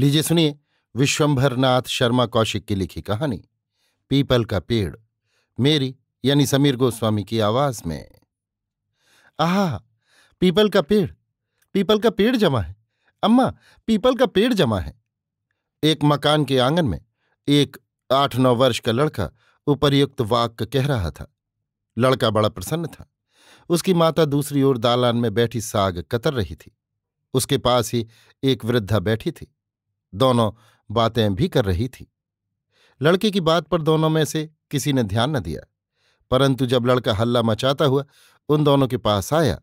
लीजिए सुनिए विश्वंभरनाथ शर्मा कौशिक की लिखी कहानी पीपल का पेड़ मेरी यानी समीर गोस्वामी की आवाज में आहा पीपल का पेड़ पीपल का पेड़ जमा है अम्मा पीपल का पेड़ जमा है एक मकान के आंगन में एक आठ नौ वर्ष का लड़का उपर्युक्त वाक्य कह रहा था लड़का बड़ा प्रसन्न था उसकी माता दूसरी ओर दालान में बैठी साग कतर रही थी उसके पास ही एक वृद्धा बैठी थी दोनों बातें भी कर रही थी लड़के की बात पर दोनों में से किसी ने ध्यान न दिया परंतु जब लड़का हल्ला मचाता हुआ उन दोनों के पास आया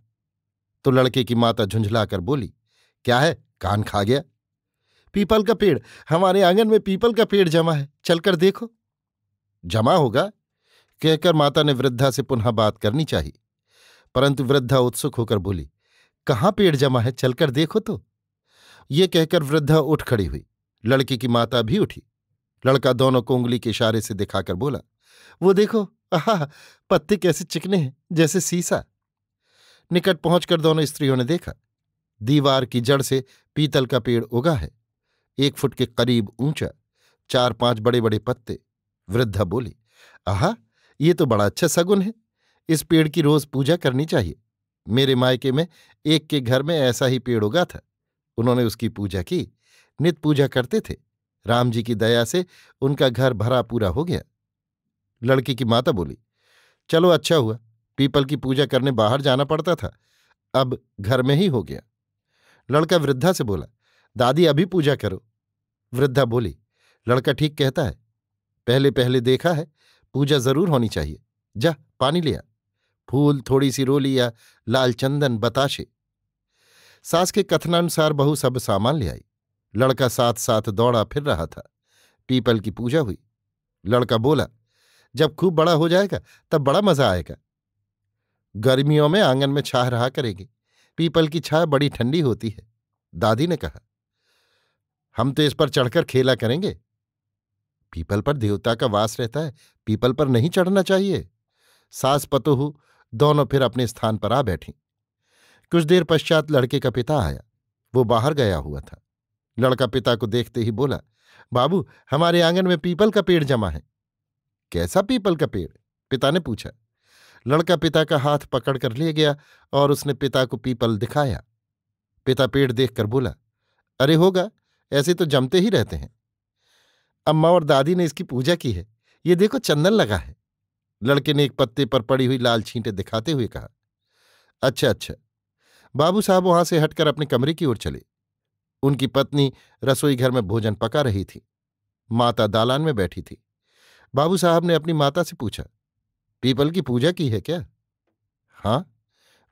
तो लड़के की माता झुंझलाकर बोली क्या है कान खा गया पीपल का पेड़ हमारे आंगन में पीपल का पेड़ जमा है चलकर देखो जमा होगा कहकर माता ने वृद्धा से पुनः बात करनी चाहिए परंतु वृद्धा उत्सुक होकर बोली कहाँ पेड़ जमा है चलकर देखो तो ये कहकर वृद्धा उठ खड़ी हुई लड़के की माता भी उठी लड़का दोनों को उंगली के इशारे से दिखाकर बोला वो देखो आह पत्ते कैसे चिकने हैं जैसे सीसा निकट पहुंचकर दोनों स्त्रियों ने देखा दीवार की जड़ से पीतल का पेड़ उगा है एक फुट के करीब ऊंचा चार पांच बड़े बड़े पत्ते वृद्धा बोली आह ये तो बड़ा अच्छा सगुन है इस पेड़ की रोज पूजा करनी चाहिए मेरे मायके में एक के घर में ऐसा ही पेड़ उगा था उन्होंने उसकी पूजा की नित पूजा करते थे राम जी की दया से उनका घर भरा पूरा हो गया लड़की की माता बोली चलो अच्छा हुआ पीपल की पूजा करने बाहर जाना पड़ता था अब घर में ही हो गया लड़का वृद्धा से बोला दादी अभी पूजा करो वृद्धा बोली लड़का ठीक कहता है पहले पहले देखा है पूजा जरूर होनी चाहिए जा पानी लिया फूल थोड़ी सी रोली या लाल चंदन बताशे सास के कथनानुसार बहू सब सामान ले आई लड़का साथ साथ दौड़ा फिर रहा था पीपल की पूजा हुई लड़का बोला जब खूब बड़ा हो जाएगा तब बड़ा मजा आएगा गर्मियों में आंगन में छाह रहा करेगी पीपल की छाह बड़ी ठंडी होती है दादी ने कहा हम तो इस पर चढ़कर खेला करेंगे पीपल पर देवता का वास रहता है पीपल पर नहीं चढ़ना चाहिए सास पतोहू दोनों फिर अपने स्थान पर आ बैठी कुछ देर पश्चात लड़के का पिता आया वो बाहर गया हुआ था लड़का पिता को देखते ही बोला बाबू हमारे आंगन में पीपल का पेड़ जमा है कैसा पीपल का पेड़ पिता ने पूछा लड़का पिता का हाथ पकड़कर ले गया और उसने पिता को पीपल दिखाया पिता पेड़ देखकर बोला अरे होगा ऐसे तो जमते ही रहते हैं अम्मा और दादी ने इसकी पूजा की है ये देखो चंदन लगा है लड़के ने एक पत्ते पर पड़ी हुई लाल छींटे दिखाते हुए कहा अच्छा अच्छा बाबू साहब वहां से हटकर अपने कमरे की ओर चले उनकी पत्नी रसोई घर में भोजन पका रही थी माता दालान में बैठी थी बाबू साहब ने अपनी माता से पूछा पीपल की पूजा की है क्या हाँ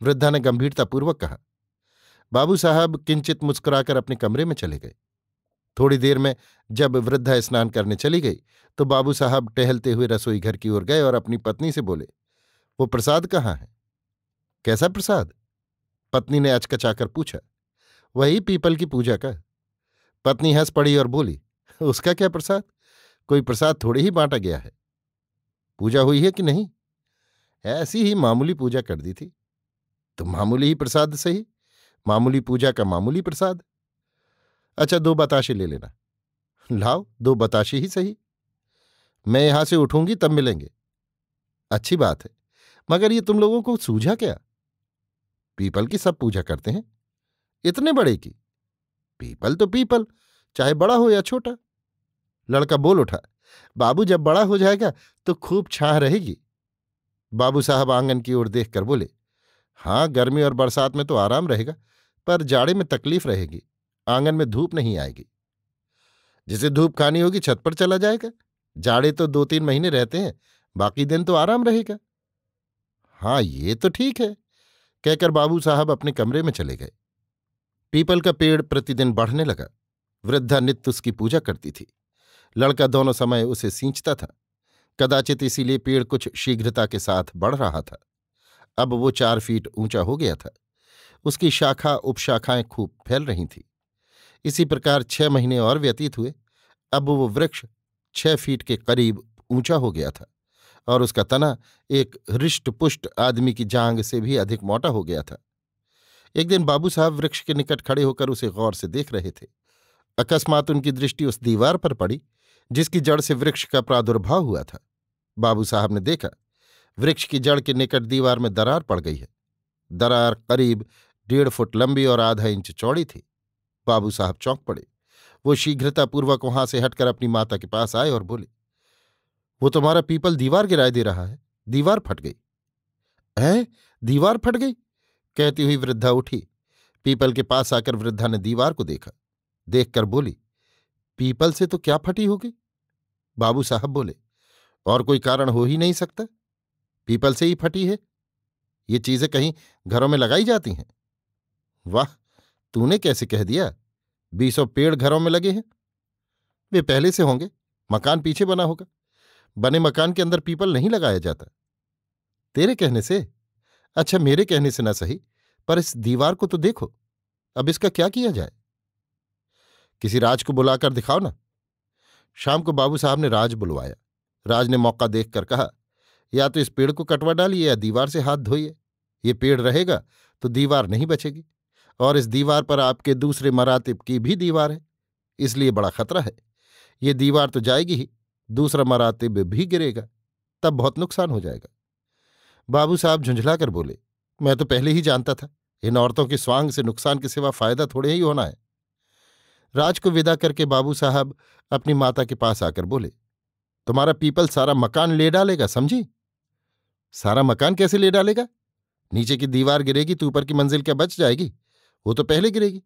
वृद्धा ने गंभीरतापूर्वक कहा बाबू साहब किंचित मुस्कुराकर अपने कमरे में चले गए थोड़ी देर में जब वृद्धा स्नान करने चली गई तो बाबू साहब टहलते हुए रसोई घर की ओर गए और अपनी पत्नी से बोले वो प्रसाद कहाँ है कैसा प्रसाद पत्नी ने अचकचाकर पूछा वही पीपल की पूजा का पत्नी हंस पड़ी और बोली उसका क्या प्रसाद कोई प्रसाद थोड़े ही बांटा गया है पूजा हुई है कि नहीं ऐसी ही मामूली पूजा कर दी थी तो मामूली ही प्रसाद सही मामूली पूजा का मामूली प्रसाद अच्छा दो बताशे ले लेना लाओ दो बताशे ही सही मैं यहां से उठूंगी तब मिलेंगे अच्छी बात है मगर ये तुम लोगों को सूझा क्या पीपल की सब पूजा करते हैं इतने बड़े की पीपल तो पीपल चाहे बड़ा हो या छोटा लड़का बोल उठा बाबू जब बड़ा हो जाएगा तो खूब छाह रहेगी बाबू साहब आंगन की ओर देख कर बोले हाँ गर्मी और बरसात में तो आराम रहेगा पर जाड़े में तकलीफ रहेगी आंगन में धूप नहीं आएगी जिसे धूप खानी होगी छत पर चला जाएगा जाड़े तो दो तीन महीने रहते हैं बाकी दिन तो आराम रहेगा हाँ ये तो ठीक है कहकर बाबू साहब अपने कमरे में चले गए पीपल का पेड़ प्रतिदिन बढ़ने लगा वृद्धा नित्य उसकी पूजा करती थी लड़का दोनों समय उसे सींचता था कदाचित इसीलिए पेड़ कुछ शीघ्रता के साथ बढ़ रहा था अब वो चार फीट ऊंचा हो गया था उसकी शाखा उपशाखाएं खूब फैल रही थीं इसी प्रकार छह महीने और व्यतीत हुए अब वो वृक्ष छह फीट के करीब ऊंचा हो गया था और उसका तना एक हृष्टपुष्ट आदमी की जांग से भी अधिक मोटा हो गया था एक दिन बाबू साहब वृक्ष के निकट खड़े होकर उसे गौर से देख रहे थे अकस्मात उनकी दृष्टि उस दीवार पर पड़ी जिसकी जड़ से वृक्ष का प्रादुर्भाव हुआ था बाबू साहब ने देखा वृक्ष की जड़ के निकट दीवार में दरार पड़ गई है दरार करीब डेढ़ फुट लंबी और आधा इंच चौड़ी थी बाबू साहब चौंक पड़े वो शीघ्रतापूर्वक वहां से हटकर अपनी माता के पास आए और बोले वो तुम्हारा पीपल दीवार गिराए दे रहा है दीवार फट गई है दीवार फट गई कहती हुई वृद्धा उठी पीपल के पास आकर वृद्धा ने दीवार को देखा देखकर बोली पीपल से तो क्या फटी होगी बाबू साहब बोले और कोई कारण हो ही नहीं सकता पीपल से ही फटी है ये चीजें कहीं घरों में लगाई जाती हैं वाह तूने कैसे कह दिया बीसों पेड़ घरों में लगे हैं वे पहले से होंगे मकान पीछे बना होगा बने मकान के अंदर पीपल नहीं लगाया जाता तेरे कहने से अच्छा मेरे कहने से ना सही पर इस दीवार को तो देखो अब इसका क्या किया जाए किसी राज को बुलाकर दिखाओ ना शाम को बाबू साहब ने राज बुलवाया राज ने मौका देखकर कहा या तो इस पेड़ को कटवा डालिए या दीवार से हाथ धोइए ये पेड़ रहेगा तो दीवार नहीं बचेगी और इस दीवार पर आपके दूसरे मरातब की भी दीवार है इसलिए बड़ा खतरा है ये दीवार तो जाएगी ही दूसरा मरातिब भी गिरेगा तब बहुत नुकसान हो जाएगा बाबू साहब झुंझला कर बोले मैं तो पहले ही जानता था इन औरतों के स्वांग से नुकसान के सिवा फायदा थोड़े ही होना है राज को विदा करके बाबू साहब अपनी माता के पास आकर बोले तुम्हारा पीपल सारा मकान ले डालेगा समझी सारा मकान कैसे ले डालेगा नीचे की दीवार गिरेगी तो ऊपर की मंजिल क्या बच जाएगी वो तो पहले गिरेगी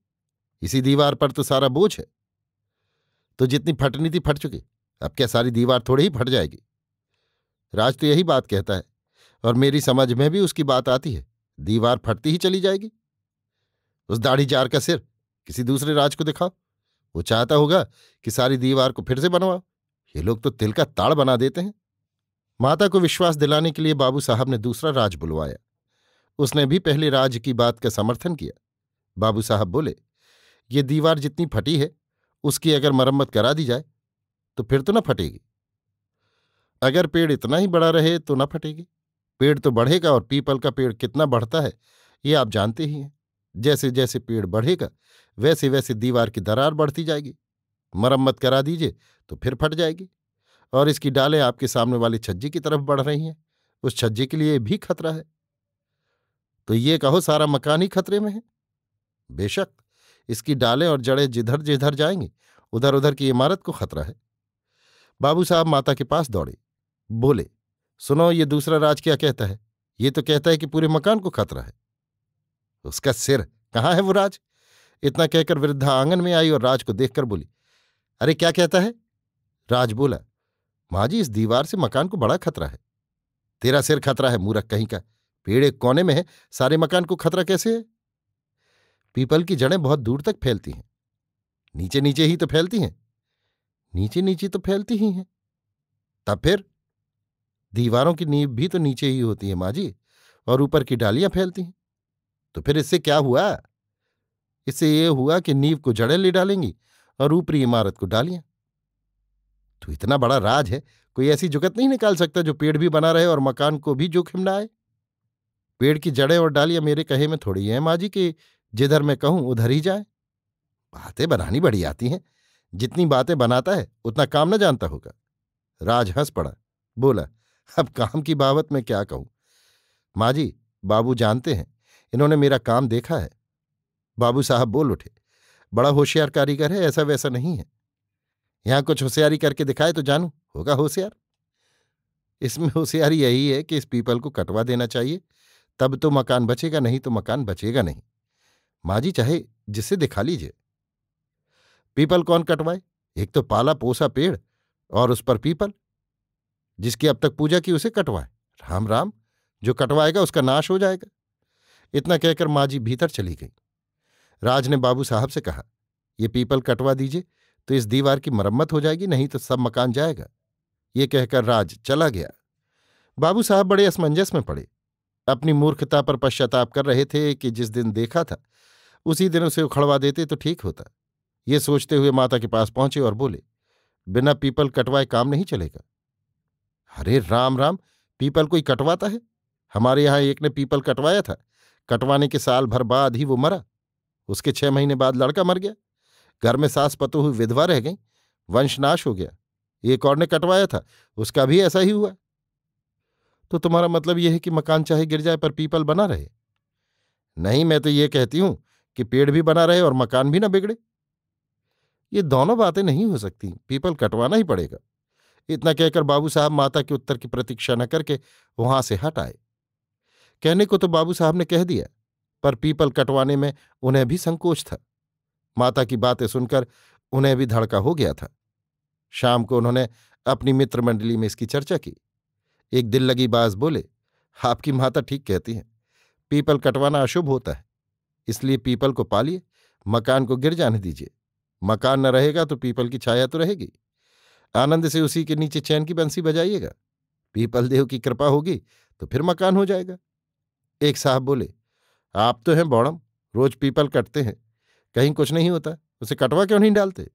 इसी दीवार पर तो सारा बोझ है तो जितनी फटनी थी फट चुकी अब क्या सारी दीवार थोड़ी ही फट जाएगी राज तो यही बात कहता है और मेरी समझ में भी उसकी बात आती है दीवार फटती ही चली जाएगी उस दाढ़ी जार का सिर किसी दूसरे राज को दिखाओ वो चाहता होगा कि सारी दीवार को फिर से बनवाओ ये लोग तो तिल का ताड़ बना देते हैं माता को विश्वास दिलाने के लिए बाबू साहब ने दूसरा राज बुलवाया उसने भी पहले राज की बात का समर्थन किया बाबू साहब बोले ये दीवार जितनी फटी है उसकी अगर मरम्मत करा दी जाए तो फिर तो न फटेगी अगर पेड़ इतना ही बड़ा रहे तो न फटेगी पेड़ तो बढ़ेगा और पीपल का पेड़ कितना बढ़ता है ये आप जानते ही हैं जैसे जैसे पेड़ बढ़ेगा वैसे वैसे दीवार की दरार बढ़ती जाएगी मरम्मत करा दीजिए तो फिर फट जाएगी और इसकी डालें आपके सामने वाली छज्जी की तरफ बढ़ रही हैं उस छज्जे के लिए भी खतरा है तो ये कहो सारा मकान ही खतरे में है बेशक इसकी डालें और जड़ें जिधर जिधर जाएंगी उधर उधर की इमारत को खतरा है बाबू साहब माता के पास दौड़े बोले सुनो ये दूसरा राज क्या कहता है ये तो कहता है कि पूरे मकान को खतरा है उसका सिर कहाँ है वो राज इतना कहकर वृद्धा आंगन में आई और राज को देखकर बोली अरे क्या कहता है राज बोला माँ जी इस दीवार से मकान को बड़ा खतरा है तेरा सिर खतरा है मूरख कहीं का पेड़ एक कोने में है सारे मकान को खतरा कैसे है पीपल की जड़ें बहुत दूर तक फैलती हैं नीचे नीचे ही तो फैलती हैं नीचे नीचे तो फैलती ही हैं तब फिर दीवारों की नींव भी तो नीचे ही होती है माँ जी और ऊपर की डालियां फैलती हैं तो फिर इससे क्या हुआ इससे ये हुआ कि नींव को जड़ें ले डालेंगी और ऊपरी इमारत को डालियां तो इतना बड़ा राज है कोई ऐसी जुगत नहीं निकाल सकता जो पेड़ भी बना रहे और मकान को भी जोखिम ना आए पेड़ की जड़ें और डालियां मेरे कहे में थोड़ी हैं माँ जी कि जिधर मैं कहूं उधर ही जाए बातें बनानी बड़ी आती हैं जितनी बातें बनाता है उतना काम न जानता होगा राज हंस पड़ा बोला अब काम की बाबत में क्या कहूं माँ जी बाबू जानते हैं इन्होंने मेरा काम देखा है बाबू साहब बोल उठे बड़ा होशियार कारीगर है ऐसा वैसा नहीं है यहां कुछ होशियारी करके दिखाए तो जानू होगा होशियार इसमें होशियारी यही है कि इस पीपल को कटवा देना चाहिए तब तो मकान बचेगा नहीं तो मकान बचेगा नहीं माँ जी चाहे जिसे दिखा लीजिए पीपल कौन कटवाए एक तो पाला पोसा पेड़ और उस पर पीपल जिसकी अब तक पूजा की उसे कटवाए राम राम जो कटवाएगा उसका नाश हो जाएगा इतना कहकर माँ जी भीतर चली गई राज ने बाबू साहब से कहा ये पीपल कटवा दीजिए तो इस दीवार की मरम्मत हो जाएगी नहीं तो सब मकान जाएगा ये कहकर राज चला गया बाबू साहब बड़े असमंजस में पड़े अपनी मूर्खता पर पश्चाताप कर रहे थे कि जिस दिन देखा था उसी दिन उसे उखड़वा देते तो ठीक होता ये सोचते हुए माता के पास पहुंचे और बोले बिना पीपल कटवाए काम नहीं चलेगा अरे राम राम पीपल कोई कटवाता है हमारे यहाँ एक ने पीपल कटवाया था कटवाने के साल भर बाद ही वो मरा उसके छह महीने बाद लड़का मर गया घर में सास पतो हुई विधवा रह गई वंशनाश हो गया एक और ने कटवाया था उसका भी ऐसा ही हुआ तो तुम्हारा मतलब यह है कि मकान चाहे गिर जाए पर पीपल बना रहे नहीं मैं तो ये कहती हूं कि पेड़ भी बना रहे और मकान भी ना बिगड़े ये दोनों बातें नहीं हो सकती पीपल कटवाना ही पड़ेगा इतना कहकर बाबू साहब माता के उत्तर की प्रतीक्षा न करके वहां से हट आए कहने को तो बाबू साहब ने कह दिया पर पीपल कटवाने में उन्हें भी संकोच था माता की बातें सुनकर उन्हें भी धड़का हो गया था शाम को उन्होंने अपनी मित्र मंडली में इसकी चर्चा की एक दिल लगी बाज बोले आपकी माता ठीक कहती हैं पीपल कटवाना अशुभ होता है इसलिए पीपल को पालिए मकान को गिर जाने दीजिए मकान न रहेगा तो पीपल की छाया तो रहेगी आनंद से उसी के नीचे चैन की बंसी बजाइएगा पीपल देव की कृपा होगी तो फिर मकान हो जाएगा एक साहब बोले आप तो हैं बौड़म रोज पीपल कटते हैं कहीं कुछ नहीं होता उसे कटवा क्यों नहीं डालते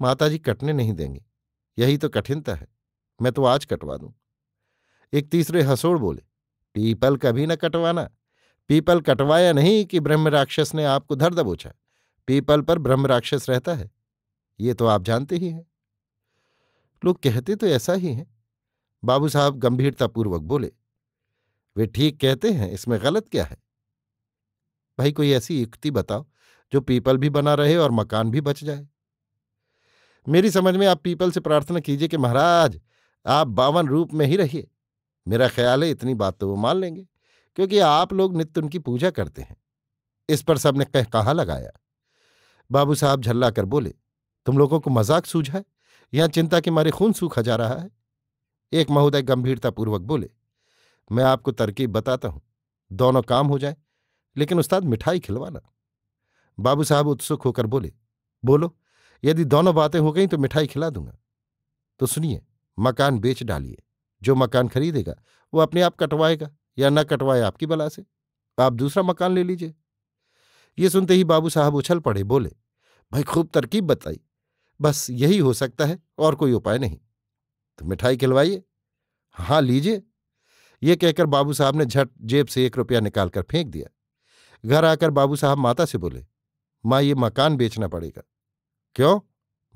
माता जी कटने नहीं देंगे यही तो कठिनता है मैं तो आज कटवा दूं एक तीसरे हसोड़ बोले पीपल कभी न कटवाना पीपल कटवाया नहीं कि ब्रह्म राक्षस ने आपको धर दबोचा पीपल पर ब्रह्म राक्षस रहता है ये तो आप जानते ही हैं लोग कहते तो ऐसा ही हैं बाबू साहब गंभीरतापूर्वक बोले वे ठीक कहते हैं इसमें गलत क्या है भाई कोई ऐसी युक्ति बताओ जो पीपल भी बना रहे और मकान भी बच जाए मेरी समझ में आप पीपल से प्रार्थना कीजिए कि महाराज आप बावन रूप में ही रहिए मेरा ख्याल है इतनी बात तो वो मान लेंगे क्योंकि आप लोग नित्य उनकी पूजा करते हैं इस पर सबने कह कहा लगाया बाबू साहब झल्ला कर बोले तुम लोगों को मजाक सूझा है यहां चिंता के मारे खून सूखा जा रहा है एक महोदय गंभीरतापूर्वक बोले मैं आपको तरकीब बताता हूं दोनों काम हो जाए लेकिन उस्ताद मिठाई खिलवाना बाबू साहब उत्सुक होकर बोले बोलो यदि दोनों बातें हो गई तो मिठाई खिला दूंगा तो सुनिए मकान बेच डालिए जो मकान खरीदेगा वो अपने आप कटवाएगा या न कटवाए आपकी बला से आप दूसरा मकान ले लीजिए ये सुनते ही बाबू साहब उछल पड़े बोले भाई खूब तरकीब बताई बस यही हो सकता है और कोई उपाय नहीं तो मिठाई खिलवाइए हाँ लीजिए ये कहकर बाबू साहब ने झट जेब से एक रुपया निकालकर फेंक दिया घर आकर बाबू साहब माता से बोले माँ ये मकान बेचना पड़ेगा क्यों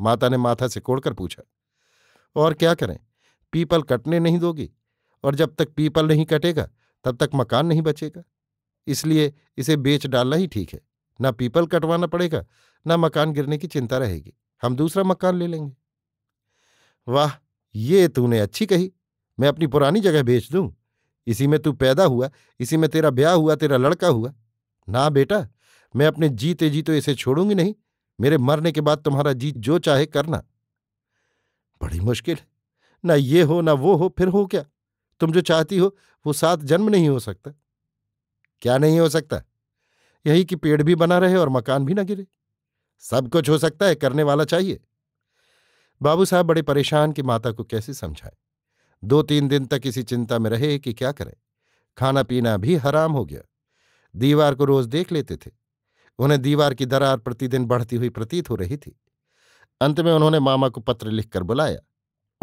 माता ने माथा से कोड़कर पूछा और क्या करें पीपल कटने नहीं दोगी और जब तक पीपल नहीं कटेगा तब तक मकान नहीं बचेगा इसलिए इसे बेच डालना ही ठीक है ना पीपल कटवाना पड़ेगा ना मकान गिरने की चिंता रहेगी हम दूसरा मकान ले लेंगे वाह ये तूने अच्छी कही मैं अपनी पुरानी जगह बेच दूं इसी में तू पैदा हुआ इसी में तेरा ब्याह हुआ तेरा लड़का हुआ ना बेटा मैं अपने जीते जी तो इसे छोड़ूंगी नहीं मेरे मरने के बाद तुम्हारा जी जो चाहे करना बड़ी मुश्किल ना ये हो ना वो हो फिर हो क्या तुम जो चाहती हो वो साथ जन्म नहीं हो सकता क्या नहीं हो सकता यही कि पेड़ भी बना रहे और मकान भी न गिरे सब कुछ हो सकता है करने वाला चाहिए बाबू साहब बड़े परेशान कि माता को कैसे समझाएं दो तीन दिन तक इसी चिंता में रहे कि क्या करें खाना पीना भी हराम हो गया दीवार को रोज देख लेते थे उन्हें दीवार की दरार प्रतिदिन बढ़ती हुई प्रतीत हो रही थी अंत में उन्होंने मामा को पत्र लिखकर बुलाया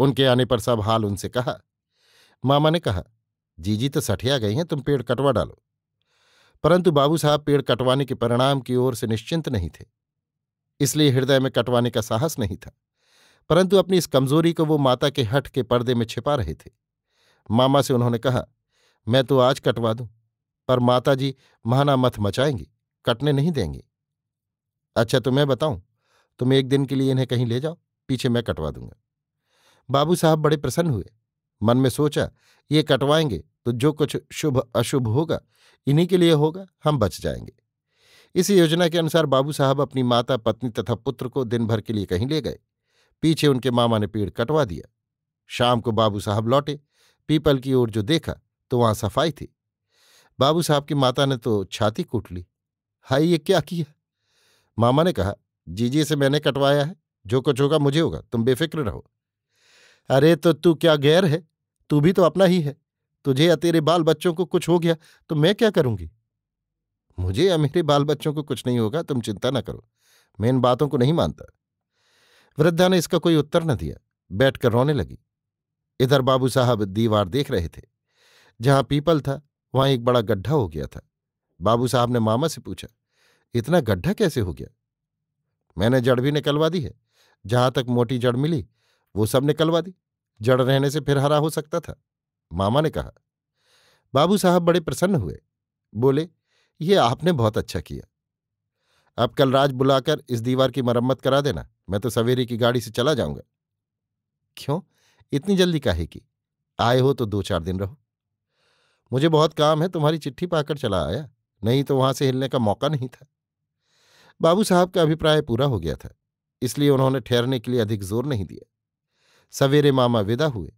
उनके आने पर सब हाल उनसे कहा मामा ने कहा जीजी तो सठिया गई हैं तुम पेड़ कटवा डालो परंतु बाबू साहब पेड़ कटवाने के परिणाम की ओर से निश्चिंत नहीं थे इसलिए हृदय में कटवाने का साहस नहीं था परंतु अपनी इस कमजोरी को वो माता के हट के पर्दे में छिपा रहे थे मामा से उन्होंने कहा मैं तो आज कटवा दूं पर माता जी महाना मत मचाएंगी कटने नहीं देंगे अच्छा तो मैं बताऊं तुम एक दिन के लिए इन्हें कहीं ले जाओ पीछे मैं कटवा दूंगा बाबू साहब बड़े प्रसन्न हुए मन में सोचा ये कटवाएंगे तो जो कुछ शुभ अशुभ होगा इन्हीं के लिए होगा हम बच जाएंगे इसी योजना के अनुसार बाबू साहब अपनी माता पत्नी तथा पुत्र को दिन भर के लिए कहीं ले गए पीछे उनके मामा ने पेड़ कटवा दिया शाम को बाबू साहब लौटे पीपल की ओर जो देखा तो वहां सफाई थी बाबू साहब की माता ने तो छाती कूट ली हाय ये क्या किया मामा ने कहा जीजी से मैंने कटवाया है जो कुछ होगा मुझे होगा तुम बेफिक्र रहो अरे तो तू क्या गैर है तू भी तो अपना ही है तुझे या तेरे बाल बच्चों को कुछ हो गया तो मैं क्या करूंगी मुझे या मेरे बाल बच्चों को कुछ नहीं होगा तुम चिंता ना करो मैं इन बातों को नहीं मानता वृद्धा ने इसका कोई उत्तर न दिया बैठकर रोने लगी इधर बाबू साहब दीवार देख रहे थे जहां पीपल था वहां एक बड़ा गड्ढा हो गया था बाबू साहब ने मामा से पूछा इतना गड्ढा कैसे हो गया मैंने जड़ भी निकलवा दी है जहां तक मोटी जड़ मिली वो सब निकलवा दी जड़ रहने से फिर हरा हो सकता था मामा ने कहा बाबू साहब बड़े प्रसन्न हुए बोले ये आपने बहुत अच्छा किया अब कल राज बुलाकर इस दीवार की मरम्मत करा देना मैं तो सवेरे की गाड़ी से चला जाऊंगा क्यों इतनी जल्दी काहे की आए हो तो दो चार दिन रहो मुझे बहुत काम है तुम्हारी चिट्ठी पाकर चला आया नहीं तो वहां से हिलने का मौका नहीं था बाबू साहब का अभिप्राय पूरा हो गया था इसलिए उन्होंने ठहरने के लिए अधिक जोर नहीं दिया सवेरे मामा विदा हुए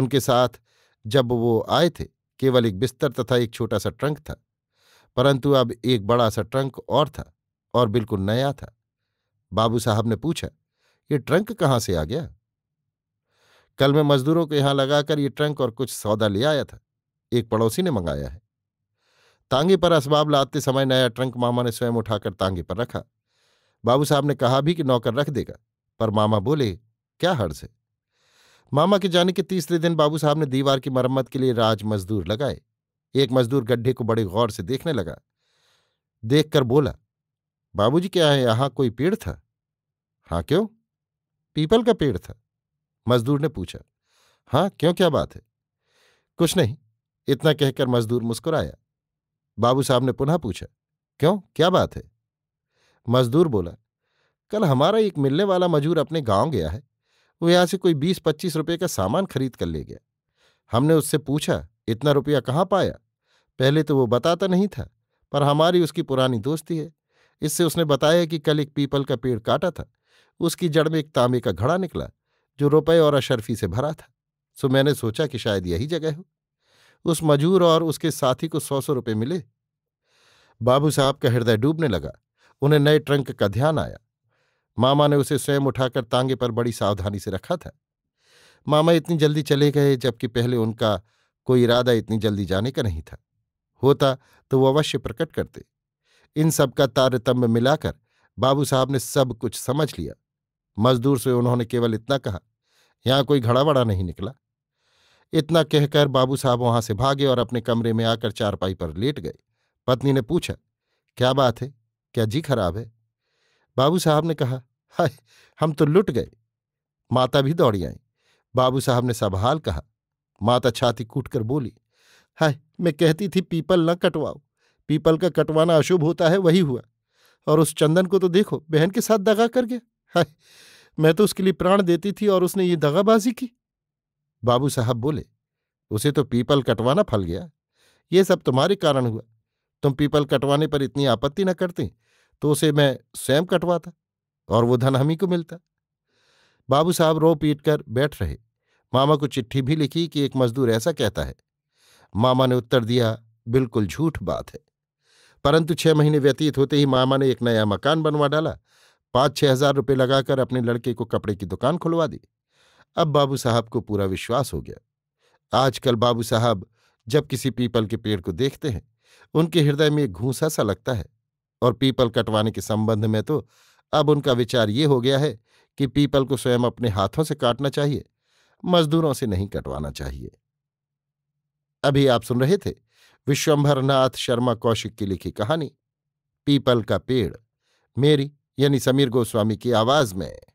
उनके साथ जब वो आए थे केवल एक बिस्तर तथा एक छोटा सा ट्रंक था परंतु अब एक बड़ा सा ट्रंक और था और बिल्कुल नया था बाबू साहब ने पूछा ये ट्रंक कहाँ से आ गया कल मैं मजदूरों को यहां लगाकर ये ट्रंक और कुछ सौदा ले आया था एक पड़ोसी ने मंगाया है तांगे पर असबाब लाते समय नया ट्रंक मामा ने स्वयं उठाकर तांगे पर रखा बाबू साहब ने कहा भी कि नौकर रख देगा पर मामा बोले क्या हर्ज है मामा के जाने के तीसरे दिन बाबू साहब ने दीवार की मरम्मत के लिए राज मजदूर लगाए एक मजदूर गड्ढे को बड़े गौर से देखने लगा देखकर बोला बाबूजी क्या है यहाँ कोई पेड़ था हाँ क्यों पीपल का पेड़ था मजदूर ने पूछा हाँ क्यों क्या बात है कुछ नहीं इतना कहकर मजदूर मुस्कुराया बाबू साहब ने पुनः पूछा क्यों क्या बात है मजदूर बोला कल हमारा एक मिलने वाला मजूर अपने गांव गया है वो यहां से कोई बीस पच्चीस रुपए का सामान खरीद कर ले गया हमने उससे पूछा इतना रुपया कहाँ पाया पहले तो वो बताता नहीं था पर हमारी उसकी पुरानी दोस्ती है इससे उसने बताया कि कल एक पीपल का पेड़ काटा था उसकी जड़ में एक तांबे का घड़ा निकला जो रुपए और अशरफी से भरा था सो मैंने सोचा कि शायद यही जगह हो उस मजूर और उसके साथी को सौ सौ रुपये मिले बाबू साहब का हृदय डूबने लगा उन्हें नए ट्रंक का ध्यान आया मामा ने उसे स्वयं उठाकर तांगे पर बड़ी सावधानी से रखा था मामा इतनी जल्दी चले गए जबकि पहले उनका कोई इरादा इतनी जल्दी जाने का नहीं था होता तो वो अवश्य प्रकट करते इन सब का तारतम्य मिलाकर बाबू साहब ने सब कुछ समझ लिया मजदूर से उन्होंने केवल इतना कहा यहां कोई घड़ावड़ा नहीं निकला इतना कहकर बाबू साहब वहां से भागे और अपने कमरे में आकर चारपाई पर लेट गए पत्नी ने पूछा क्या बात है क्या जी खराब है बाबू साहब ने कहा हाय हम तो लुट गए माता भी दौड़ी आई बाबू साहब ने सबहाल कहा माता छाती कूट कर बोली हाय मैं कहती थी पीपल न कटवाओ पीपल का कटवाना अशुभ होता है वही हुआ और उस चंदन को तो देखो बहन के साथ दगा कर गया हाय मैं तो उसके लिए प्राण देती थी और उसने ये दगाबाजी की बाबू साहब बोले उसे तो पीपल कटवाना फल गया ये सब तुम्हारे कारण हुआ तुम पीपल कटवाने पर इतनी आपत्ति न करते तो उसे मैं स्वयं कटवाता और वो धन हम ही को मिलता बाबू साहब रो पीट कर बैठ रहे मामा को चिट्ठी भी लिखी कि एक मजदूर ऐसा कहता है मामा ने उत्तर दिया बिल्कुल झूठ बात है परंतु छह महीने व्यतीत होते ही मामा ने एक नया मकान बनवा डाला पाँच छह हजार रुपये लगाकर अपने लड़के को कपड़े की दुकान खुलवा दी अब बाबू साहब को पूरा विश्वास हो गया आजकल बाबू साहब जब किसी पीपल के पेड़ को देखते हैं उनके हृदय में एक घूसा सा लगता है और पीपल कटवाने के संबंध में तो अब उनका विचार ये हो गया है कि पीपल को स्वयं अपने हाथों से काटना चाहिए मजदूरों से नहीं कटवाना चाहिए अभी आप सुन रहे थे विश्वंभरनाथ शर्मा कौशिक की लिखी कहानी पीपल का पेड़ मेरी यानी समीर गोस्वामी की आवाज में